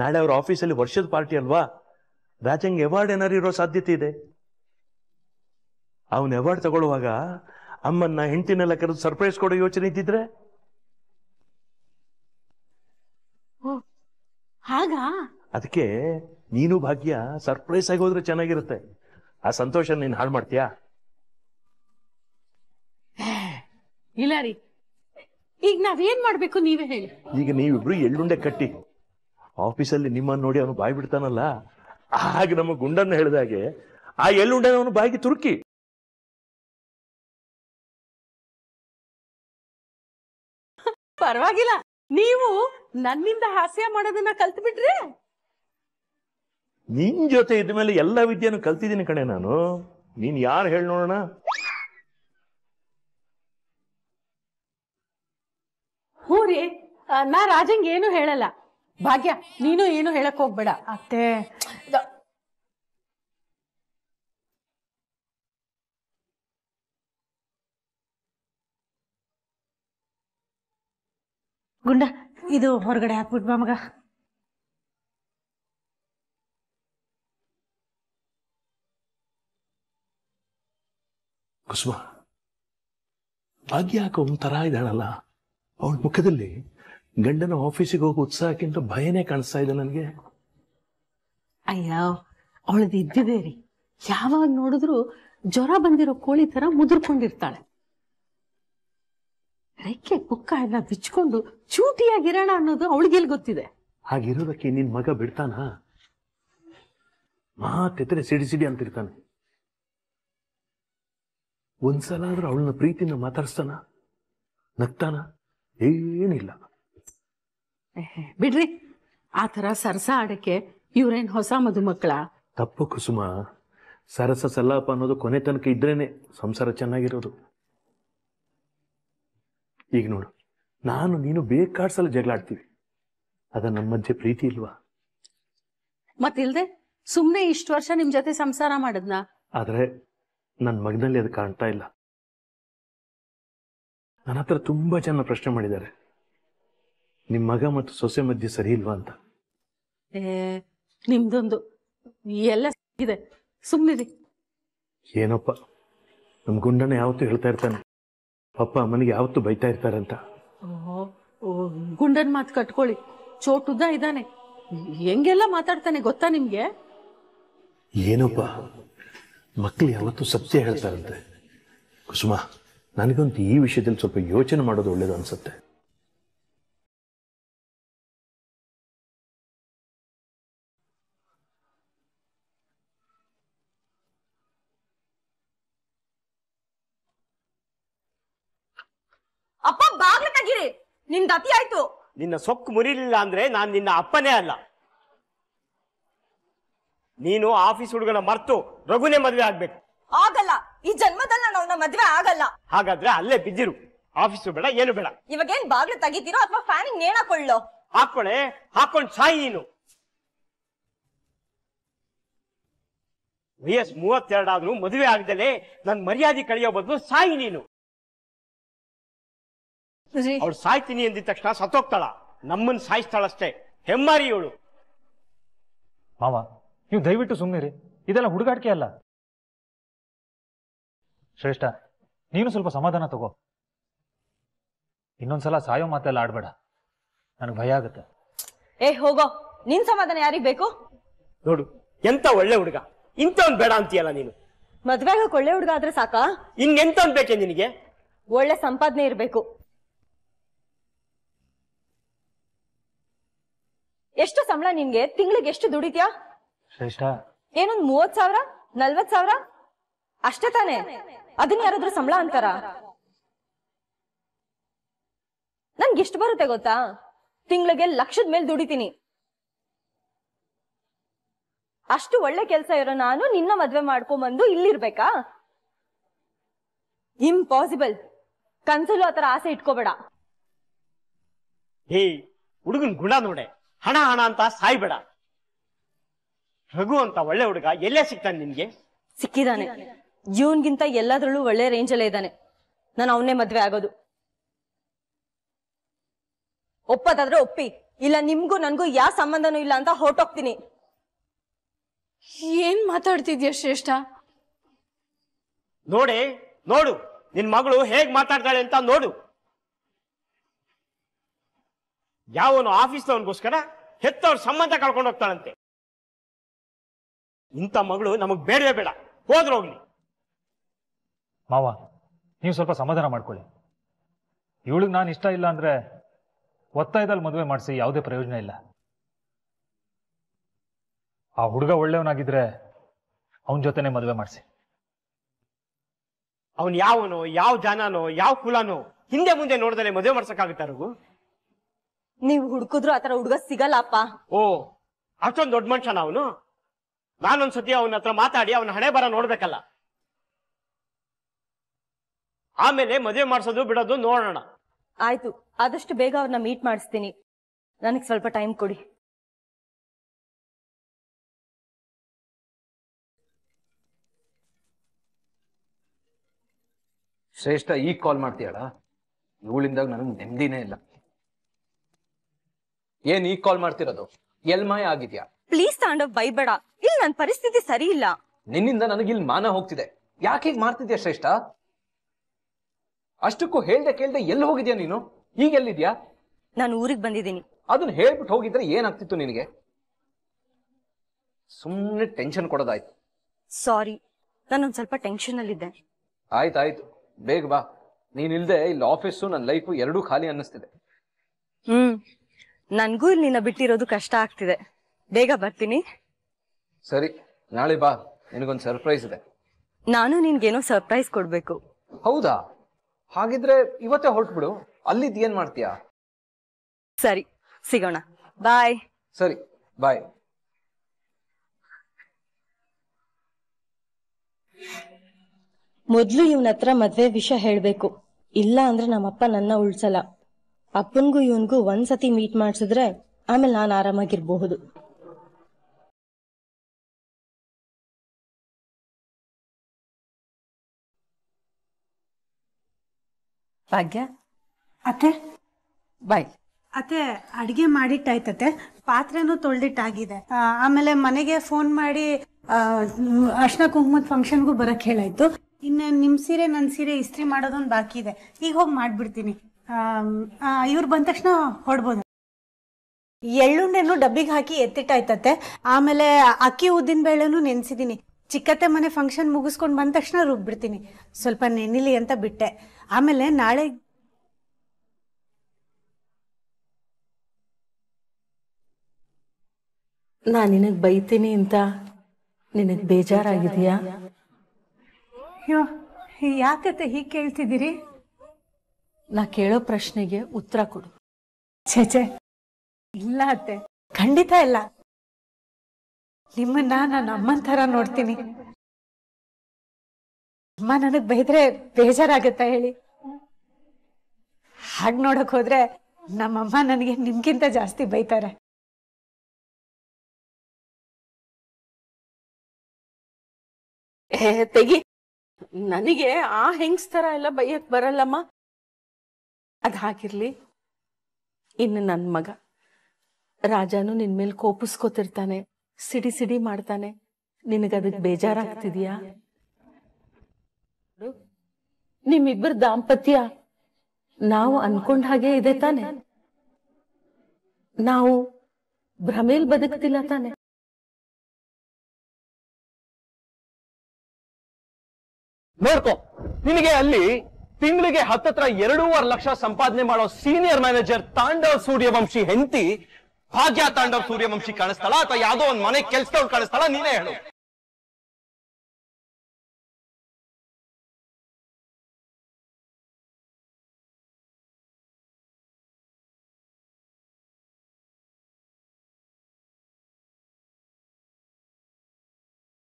ನಾಳೆ ಅವ್ರ ಆಫೀಸಲ್ಲಿ ವರ್ಷದ ಪಾರ್ಟಿ ಅಲ್ವಾ ರಾಜಂಗ್ ಅವಾರ್ಡ್ ಏನಾರು ಇರೋ ಸಾಧ್ಯತೆ ಇದೆ ಅವನ್ ಅವಾರ್ಡ್ ತಗೊಳ್ಳುವಾಗ ಅಮ್ಮನ್ನ ಹೆಂಡತಿನೆಲ್ಲ ಕರೆದು ಸರ್ಪ್ರೈಸ್ ಕೊಡೋ ಯೋಚನೆ ಇದ್ದಿದ್ರೆ ಹಾಗಾ ಅದಕ್ಕೆ ನೀನು ಭಾಗ್ಯ ಸರ್ಪ್ರೈಸ್ ಆಗಿ ಹೋದ್ರೆ ಚೆನ್ನಾಗಿರುತ್ತೆ ಆ ಸಂತೋಷ ನೀನ್ ಹಾಳು ಮಾಡ್ತೀಯಾ ಇಲ್ಲ ರೀ ಈಗ ನಾವೇನ್ ಮಾಡ್ಬೇಕು ನೀವೇ ಹೇಳಿ ಈಗ ನೀವಿಬ್ರು ಎಳ್ಳುಂಡೆ ಕಟ್ಟಿ ಆಫೀಸಲ್ಲಿ ನಿಮ್ಮನ್ನು ನೋಡಿ ಅವನು ಬಾಯಿ ಬಿಡ್ತಾನಲ್ಲ ಹಾಗೆ ನಮ್ಮ ಗುಂಡನ್ನು ಹೇಳಿದಾಗೆ ಆ ಎಳ್ಳುಂಡನ ಅವನು ಬಾಯಿಗೆ ತುರುಕಿ ಪರವಾಗಿಲ್ಲ ನೀವು ನನ್ನಿಂದ ಹಾಸ್ಯ ಮಾಡೋದನ್ನ ಕಲ್ತ್ ಬಿಟ್ರಿ ನಿನ್ ಜೊತೆ ಇದ್ಮೇಲೆ ಎಲ್ಲಾ ವಿದ್ಯೆನು ಕಲ್ತಿದ್ದೀನಿ ಕಣೆ ನಾನು ನೀನ್ ಯಾರು ಹೇಳಿ ನೋಡೋಣ ಹ್ಞೂ ರೀ ನಾ ರಾಜಂಗ್ ಏನು ಹೇಳಲ್ಲ ಭಾಗ್ಯ ನೀನು ಏನು ಹೇಳಕ್ ಹೋಗ್ಬೇಡ ಅತ್ತೆ ಗುಂಡ ಇದು ಹೊರಗಡೆ ಹಾಕ್ಬಿಟ್ಬಾ ಮಗ ಕುಸುಮ ಭಾಗ್ಯ ಹಾಕೋ ಒಂಥರ ಇದ್ದಾಳಲ್ಲ ಅವಳ ಮುಖದಲ್ಲಿ ಗಂಡನ ಆಫೀಸಿಗೆ ಹೋಗಿ ಉತ್ಸಾಹಕ್ಕಿಂತ ಭಯನೇ ಕಾಣಿಸ್ತಾ ಇದೆ ನನಗೆ ಅಯ್ಯ ಅವಳದು ಇದ್ದಿದೆ ರೀ ಯಾವಾಗ ನೋಡಿದ್ರು ಜ್ವರ ಬಂದಿರೋ ಕೋಳಿ ತರ ಮುದುರ್ಕೊಂಡಿರ್ತಾಳೆ ರೆಕ್ಕೆ ಪುಕ್ಕ ಎಲ್ಲ ಬಿಚ್ಕೊಂಡು ಚೂಟಿಯಾಗಿರೋಣ ಅನ್ನೋದು ಅವಳಿಗೆಲ್ಲಿ ಗೊತ್ತಿದೆ ಹಾಗಿರೋದಕ್ಕೆ ನಿನ್ ಮಗ ಬಿಡ್ತಾನ ಮಾತ್ರೆ ಸಿಡಿ ಸಿಡಿ ಅಂತಿರ್ತಾನೆ ಒಂದ್ಸಲ ಆದ್ರೂ ಅವಳನ್ನ ಪ್ರೀತಿನ ಮಾತಾಡ್ಸ್ತಾನ ನಗ್ತಾನ ಏನಿಲ್ಲ ಬಿಡ್ರಿ ಆ ತರ ಸರಸ ಆಡಕ್ಕೆ ಇವ್ರೇನು ಹೊಸ ಮದುಮಕ್ಕಳ ತಪ್ಪು ಕುಸುಮ ಸರಸ ಸಲ್ಲಾಪ ಅನ್ನೋದು ಕೊನೆ ತನಕ ಇದ್ರೇನೆ ಸಂಸಾರ ಚೆನ್ನಾಗಿರೋದು ಈಗ ನೋಡು ನಾನು ನೀನು ಬೇಕಾಡ್ಸಲ್ಲ ಜಗಳಾಡ್ತೀವಿ ಅದ ನಮ್ಮ ಮಧ್ಯೆ ಪ್ರೀತಿ ಇಲ್ವಾ ಮತ್ತಿಲ್ದೆ ಸುಮ್ಮನೆ ಇಷ್ಟು ವರ್ಷ ನಿಮ್ ಜೊತೆ ಸಂಸಾರ ಮಾಡದ್ನ ಆದ್ರೆ ನನ್ನ ಮಗನಲ್ಲಿ ಅದು ಕಾಣ್ತಾ ಇಲ್ಲ ನನ್ನ ಹತ್ರ ತುಂಬಾ ಜನ ಪ್ರಶ್ನೆ ಮಾಡಿದ್ದಾರೆ ನಿಮ್ಮ ಮಗ ಮತ್ತು ಸೊಸೆ ಮಧ್ಯೆ ಸರಿ ಇಲ್ವಾ ಅಂತ ನಿಮ್ದೊಂದು ಎಲ್ಲ ಇದೆ ಸುಮ್ಮನಿರಿ ಏನಪ್ಪ ನಮ್ಮ ಗುಂಡನ ಯಾವತ್ತು ಹೇಳ್ತಾ ಇರ್ತಾನೆ ಪಾಪ ಮನೆಗೆ ಯಾವತ್ತು ಬೈತಾ ಇರ್ತಾರಂತ ಗುಂಡನ್ ಮಾತು ಕಟ್ಕೊಳ್ಳಿ ಚೋಟುದ್ದ ಇದಾನೆ ಹೆಂಗೆಲ್ಲ ಮಾತಾಡ್ತಾನೆ ಗೊತ್ತಾ ನಿಮ್ಗೆ ಏನಪ್ಪ ಮಕ್ಳು ಯಾವತ್ತು ಸತ್ಯ ಹೇಳ್ತಾರಂತೆ ಕುಸುಮ ನನಗಂತೂ ಈ ವಿಷಯದಲ್ಲಿ ಸ್ವಲ್ಪ ಯೋಚನೆ ಮಾಡೋದು ಒಳ್ಳೇದು ಅನ್ಸುತ್ತೆ ನಿಂದ ಅತಿ ಆಯ್ತು ನಿನ್ನ ಸೊಕ್ಕು ಮುರಿಲಿಲ್ಲ ಅಂದ್ರೆ ನಾನು ನಿನ್ನ ಅಪ್ಪನೇ ಅಲ್ಲ ನೀನು ಆಫೀಸ್ ಹುಡುಗನ ಮರ್ತು ರಘುನೇ ಮದುವೆ ಆಗ್ಬೇಕು ಆಗಲ್ಲ ಈ ಜನ್ಮದಲ್ಲ ನಾನು ಮದ್ವೆ ಆಗಲ್ಲ ಹಾಗಾದ್ರೆ ಅಲ್ಲೇ ಬಿದ್ದಿರು ಆಫೀಸು ಬೇಡ ಏನು ಬೇಡ ಇವಾಗೇನ್ ಬಾಗ್ಲು ತೆಗಿತೀರೋ ಅಥವಾ ಫ್ಯಾನಿಗೆ ನೇಣಕೊಳ್ಳೋ ಹಾಕೊಳ್ಳೆ ಹಾಕೊಂಡ್ ಸಾಯಿ ನೀನು ವಯಸ್ ಮೂವತ್ತೆರಡಾದ್ರೂ ಮದುವೆ ಆಗದಲೆ ನನ್ ಮರ್ಯಾದೆ ಕಳೆಯೋ ಬದಲು ಸಾಯಿ ನೀನು ಅವಳು ಸಾಯ್ತೀನಿ ಅಂದಿದ ತಕ್ಷಣ ಸತ್ತೋಗ್ತಾಳ ನಮ್ಮನ್ ಸಾಯಿಸ್ತಾಳಷ್ಟೇ ಹೆಮ್ಮಾರಿ ಇವಳು ಮಾವ ನೀವು ದಯವಿಟ್ಟು ರೀ ಇದೆಲ್ಲ ಹುಡುಗಾಟಿಕೆ ಅಲ್ಲ ಶ್ರೇಷ್ಠ ನೀನು ಸ್ವಲ್ಪ ಸಮಾಧಾನ ತಗೋ ಇನ್ನೊಂದ್ಸಲ ಸಾಯೋ ಮಾತೆಲ್ಲ ಆಡ್ಬೇಡ ನನಗೆ ಭಯ ಆಗುತ್ತೆ ಏ ಹೋಗೋ ನಿನ್ ಸಮಾಧಾನ ಯಾರಿಗ್ ಬೇಕು ನೋಡು ಎಂತ ಒಳ್ಳೆ ಹುಡುಗ ಒಂದ್ ಬೇಡ ಅಂತೀಯಲ್ಲ ನೀನು ಮದ್ವೆಗ ಒಳ್ಳೆ ಹುಡುಗ ಆದ್ರೆ ಸಾಕಾ ಒಂದ್ ಬೇಕೆ ನಿನಗೆ ಒಳ್ಳೆ ಸಂಪಾದನೆ ಇರ್ಬೇಕು ಎಷ್ಟು ಸಂಬಳ ನಿನ್ಗೆ ತಿಂಗಳಿಗೆ ಎಷ್ಟು ದುಡಿತ್ಯಾ ಶ್ರೇಷ್ಠ ಏನೊಂದ್ ಮೂವತ್ ಸಾವಿರ ನಲ್ವತ್ ಸಾವಿರ ಅಷ್ಟೇ ತಾನೆ ಅದನ್ನ ಯಾರಾದ್ರೂ ಸಂಬಳ ಅಂತಾರ ನನ್ಗೆ ಎಷ್ಟು ಬರುತ್ತೆ ಗೊತ್ತಾ ತಿಂಗಳಿಗೆ ಲಕ್ಷದ ಮೇಲೆ ದುಡಿತೀನಿ ಅಷ್ಟು ಒಳ್ಳೆ ಕೆಲಸ ಇರೋ ನಾನು ನಿನ್ನ ಮದ್ವೆ ಮಾಡ್ಕೊಂಬಂದು ಇಲ್ಲಿರ್ಬೇಕಾ ಇಂಪಾಸಿಬಲ್ ಕನ್ಸಲ್ಲೂ ಆತರ ಆಸೆ ಇಟ್ಕೋಬೇಡ ಹೇ ಹುಡುಗನ್ ಗುಣ ನೋಡೆ ಹಣ ಹಣ ಅಂತ ಸಾಯ್ಬೇಡ ರಘು ಅಂತ ಒಳ್ಳೆ ಹುಡುಗ ಎಲ್ಲೇ ಸಿಗ್ತಾನೆ ನಿನ್ಗೆ ಸಿಕ್ಕಿದಾನೆ ಜೀವನ್ಗಿಂತ ಎಲ್ಲಾದ್ರಲ್ಲೂ ಒಳ್ಳೆ ರೇಂಜ್ ಅಲ್ಲೇ ಇದ್ದಾನೆ ನಾನು ಅವನೇ ಮದ್ವೆ ಆಗೋದು ಒಪ್ಪದಾದ್ರೆ ಒಪ್ಪಿ ಇಲ್ಲ ನಿಮ್ಗೂ ನನ್ಗೂ ಯಾವ ಸಂಬಂಧನೂ ಇಲ್ಲ ಅಂತ ಹೊರಟೋಗ್ತೀನಿ ಏನ್ ಮಾತಾಡ್ತಿದ್ಯಾ ಶ್ರೇಷ್ಠ ನೋಡಿ ನೋಡು ನಿನ್ ಮಗಳು ಹೇಗ್ ಮಾತಾಡ್ತಾಳೆ ಅಂತ ನೋಡು ಯಾವನು ಆಫೀಸ್ನವನಿಗೋಸ್ಕರ ಹೆತ್ತವ್ರ ಸಂಬಂಧ ಕಳ್ಕೊಂಡು ಹೋಗ್ತಾಳಂತೆ ಇಂಥ ಮಗಳು ನಮಗ್ ಬೇಡವೇ ಬೇಡ ಹೋದ್ರೆ ಹೋಗ್ಲಿ ಮಾವ ನೀವು ಸ್ವಲ್ಪ ಸಮಾಧಾನ ಮಾಡ್ಕೊಳ್ಳಿ ಇವಳಿಗೆ ನಾನು ಇಷ್ಟ ಇಲ್ಲ ಅಂದ್ರೆ ಒತ್ತಾಯದಲ್ಲಿ ಮದುವೆ ಮಾಡಿಸಿ ಯಾವುದೇ ಪ್ರಯೋಜನ ಇಲ್ಲ ಆ ಹುಡುಗ ಒಳ್ಳೆಯವನಾಗಿದ್ರೆ ಅವನ ಜೊತೆನೆ ಮದುವೆ ಮಾಡಿಸಿ ಅವನು ಯಾವನೋ ಯಾವ ಜಾನನೋ ಯಾವ ಕುಲನೋ ಹಿಂದೆ ಮುಂದೆ ನೋಡ್ದೇ ಮದುವೆ ಮಾಡ್ಸಕ್ಕಾಗುತ್ತ ನೀವು ಹುಡ್ಕಿದ್ರು ಆತರ ಹುಡುಗ ಸಿಗಲ್ಲಪ್ಪ ಓ ಅಷ್ಟೊಂದ್ ದೊಡ್ಡ ಮನುಷ್ಯನ ಅವನು ನಾನೊಂದ್ಸತಿ ಅವನ ಹತ್ರ ಮಾತಾಡಿ ಅವನ ಹಣೆ ಬರ ನೋಡ್ಬೇಕಲ್ಲ ಆಮೇಲೆ ಮದುವೆ ಮಾಡಿಸೋದು ಬಿಡೋದು ನೋಡೋಣ ಆಯ್ತು ಆದಷ್ಟು ಬೇಗ ಅವ್ರನ್ನ ಮೀಟ್ ಮಾಡಿಸ್ತೀನಿ ನನಗ್ ಸ್ವಲ್ಪ ಟೈಮ್ ಕೊಡಿ ಶ್ರೇಷ್ಠ ಈಗ ಕಾಲ್ ಮಾಡ್ತೀಯಾಳ ಇವಳಿಂದಾಗ ನನಗೆ ನೆಮ್ಮದಿನೇ ಇಲ್ಲ ಏನ್ ಈಗ ಕಾಲ್ ಮಾಡ್ತಿರೋದು ಎಲ್ ಮಾಯ ಆಗಿದ್ಯಾ ಪ್ಲೀಸ್ ತಾಂಡವ್ ಬೈಬೇಡ ಇಲ್ಲಿ ನನ್ ಪರಿಸ್ಥಿತಿ ಸರಿ ಇಲ್ಲ ನಿನ್ನಿಂದ ನನಗೆ ಇಲ್ಲಿ ಮಾನ ಹೋಗ್ತಿದೆ ಯಾಕೆ ಹೀಗ್ ಮಾಡ್ತಿದ್ಯಾ ಶ್ರೇಷ್ಠ ಅಷ್ಟಕ್ಕೂ ಹೇಳ್ದೆ ಕೇಳ್ದೆ ಎಲ್ಲಿ ಹೋಗಿದ್ಯಾ ನೀನು ಈಗ ಎಲ್ಲಿದ್ಯಾ ನಾನು ಊರಿಗೆ ಬಂದಿದ್ದೀನಿ ಅದನ್ನ ಹೇಳ್ಬಿಟ್ಟು ಹೋಗಿದ್ರೆ ಏನಾಗ್ತಿತ್ತು ನಿನಗೆ ಸುಮ್ಮನೆ ಟೆನ್ಷನ್ ಕೊಡೋದಾಯ್ತು ಸಾರಿ ನಾನೊಂದ್ ಸ್ವಲ್ಪ ಟೆನ್ಷನ್ ಅಲ್ಲಿದ್ದೆ ಆಯ್ತಾಯ್ತು ಬೇಗ ಬಾ ನೀನಿಲ್ದೆ ಇಲ್ಲಿ ಆಫೀಸು ನನ್ನ ಲೈಫು ಎರಡೂ ಖಾಲಿ ಅನ್ನಿಸ್ತಿದೆ ಹ್ಮ್ ನನ್ಗೂ ಇಲ್ಲಿ ನಿನ್ನ ಬಿಟ್ಟಿರೋದು ಕಷ್ಟ ಆಗ್ತಿದೆ ಬೇಗ ಬರ್ತೀನಿ ಸರಿ ನಾಳೆ ಬಾ ನಿನಗೊಂದು ಸರ್ಪ್ರೈಸ್ ಇದೆ ನಾನು ನಿನ್ಗೇನೋ ಸರ್ಪ್ರೈಸ್ ಕೊಡ್ಬೇಕು ಹೌದಾ ಹಾಗಿದ್ರೆ ಇವತ್ತೇ ಹೊರಟ್ಬಿಡು ಅಲ್ಲಿದ್ ಏನ್ ಮಾಡ್ತೀಯಾ ಸರಿ ಸಿಗೋಣ ಬಾಯ್ ಸರಿ ಬಾಯ್ ಮೊದ್ಲು ಇವನತ್ರ ಹತ್ರ ಮದ್ವೆ ವಿಷಯ ಹೇಳ್ಬೇಕು ಇಲ್ಲ ಅಂದ್ರೆ ನಮ್ಮಪ್ಪ ನನ್ನ ಉಳ್ಸಲ್ಲ ಅಪ್ಪನ್ಗೂ ಇವನ್ಗೂ ಒಂದ್ಸತಿ ಮೀಟ್ ಮಾಡಿಸಿದ್ರೆ ಆಮೇಲೆ ನಾನು ಆರಾಮಾಗಿರ್ಬಹುದು ಭಾಗ್ಯ ಅತ್ತೆ ಬಾಯ್ ಅತ್ತೆ ಅಡಿಗೆ ಮಾಡಿಟ್ಟಾಯ್ತತೆ ಪಾತ್ರೆನೂ ತೊಳ್ದಿಟ್ಟಾಗಿದೆ ಆಮೇಲೆ ಮನೆಗೆ ಫೋನ್ ಮಾಡಿ ಅರ್ಶನ ಕುಂಕುಮದ ಫಂಕ್ಷನ್ಗೂ ಬರಕ್ ಹೇಳಾಯ್ತು ಇನ್ನು ನಿಮ್ ಸೀರೆ ನನ್ ಸೀರೆ ಇಸ್ತ್ರಿ ಮಾಡೋದೊಂದು ಬಾಕಿ ಇದೆ ಈಗ ಹೋಗಿ ಮಾಡ್ಬಿಡ್ತೀನಿ ಇವ್ರು ಬಂದ ತಕ್ಷಣ ಹೊಡ್ಬೋದು ಎಳ್ಳುಂಡೆನು ಡಬ್ಬಿಗೆ ಹಾಕಿ ಎತ್ತಿಟ್ಟಾಯ್ತತ್ತೆ ಆಮೇಲೆ ಅಕ್ಕಿ ಉದ್ದಿನ ಬೇಳೆನು ನೆನೆಸಿದ್ದೀನಿ ಚಿಕ್ಕತ್ತೆ ಮನೆ ಫಂಕ್ಷನ್ ಮುಗಿಸ್ಕೊಂಡ್ ಬಂದ ತಕ್ಷಣ ರುಬ್ಬಿಡ್ತೀನಿ ಸ್ವಲ್ಪ ನೆನಿಲಿ ಅಂತ ಬಿಟ್ಟೆ ಆಮೇಲೆ ನಾಳೆ ನಾ ನಿನಗೆ ಬೈತೀನಿ ಅಂತ ನಿನಗೆ ಬೇಜಾರಾಗಿದೆಯಾ ಯಾಕತ್ತೆ ಹೀಗೆ ಕೇಳ್ತಿದ್ದೀರಿ ನಾ ಕೇಳೋ ಪ್ರಶ್ನೆಗೆ ಉತ್ತರ ಕೊಡು ಚೇಚೆ ಇಲ್ಲ ಅತ್ತೆ ಖಂಡಿತ ಇಲ್ಲ ನಿಮ್ಮನ್ನ ನಾನು ಅಮ್ಮನ ಥರ ನೋಡ್ತೀನಿ ಅಮ್ಮ ನನಗ್ ಬೈದ್ರೆ ಬೇಜಾರಾಗತ್ತ ಹೇಳಿ ಹಾಗ ನೋಡಕ್ ಹೋದ್ರೆ ನಮ್ಮಮ್ಮ ನನಗೆ ನಿಮ್ಗಿಂತ ಜಾಸ್ತಿ ಬೈತಾರೆ ತೆಗಿ ನನಗೆ ಆ ಹೆಂಗ್ಸ್ ತರ ಎಲ್ಲ ಬೈಯಕ್ ಬರಲ್ಲಮ್ಮ ಅದು ಹಾಕಿರ್ಲಿ ಇನ್ನು ನನ್ನ ಮಗ ರಾಜಾನು ನಿನ್ನ ಮೇಲೆ ಕೋಪಿಸ್ಕೋತಿರ್ತಾನೆ ಸಿಡಿ ಸಿಡಿ ಮಾಡ್ತಾನೆ ನಿನಗದಕ್ಕೆ ಬೇಜಾರಾಗ್ತಿದ್ಯಾ ನಿಮ್ಮಿಬ್ಬರ ದಾಂಪತ್ಯ ನಾವು ಅನ್ಕೊಂಡ ಹಾಗೆ ಇದೆ ತಾನೆ ನಾವು ಭ್ರಮೇಲ್ ಬದುಕ್ತಿಲ್ಲ ತಾನೆ ನೋಡ್ಕೋ ನಿನಗೆ ಅಲ್ಲಿ ತಿಂಗಳಿಗೆ ಹತ್ತತ್ರ ಎರಡೂವರೆ ಲಕ್ಷ ಸಂಪಾದನೆ ಮಾಡೋ ಸೀನಿಯರ್ ಮ್ಯಾನೇಜರ್ ತಾಂಡವ್ ಸೂರ್ಯವಂಶಿ ಹೆಂತಿ ಭಾಗ್ಯ ತಾಂಡವ್ ಸೂರ್ಯವಂಶಿ ಕಾಣಿಸ್ತಾಳ ಅಥವಾ ಯಾವ್ದೋ ಒಂದ್ ಮನೆ ಕೆಲ್ಸದವ್ರು ಕಾಣಿಸ್ತಾಳ ನೀನೇ ಹೇಳು